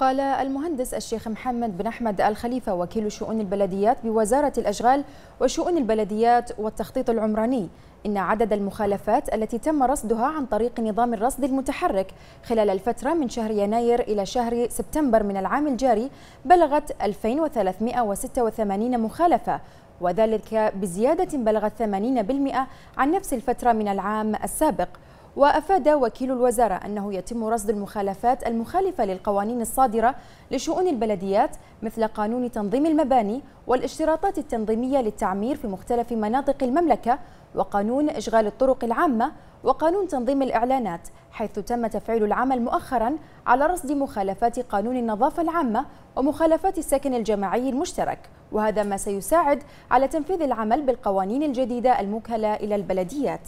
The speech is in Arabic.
قال المهندس الشيخ محمد بن أحمد الخليفة وكيل شؤون البلديات بوزارة الأشغال وشؤون البلديات والتخطيط العمراني إن عدد المخالفات التي تم رصدها عن طريق نظام الرصد المتحرك خلال الفترة من شهر يناير إلى شهر سبتمبر من العام الجاري بلغت 2386 مخالفة وذلك بزيادة بلغت 80% عن نفس الفترة من العام السابق وأفاد وكيل الوزارة أنه يتم رصد المخالفات المخالفة للقوانين الصادرة لشؤون البلديات مثل قانون تنظيم المباني والاشتراطات التنظيمية للتعمير في مختلف مناطق المملكة وقانون إشغال الطرق العامة وقانون تنظيم الإعلانات حيث تم تفعيل العمل مؤخرا على رصد مخالفات قانون النظافة العامة ومخالفات السكن الجماعي المشترك وهذا ما سيساعد على تنفيذ العمل بالقوانين الجديدة الموكلة إلى البلديات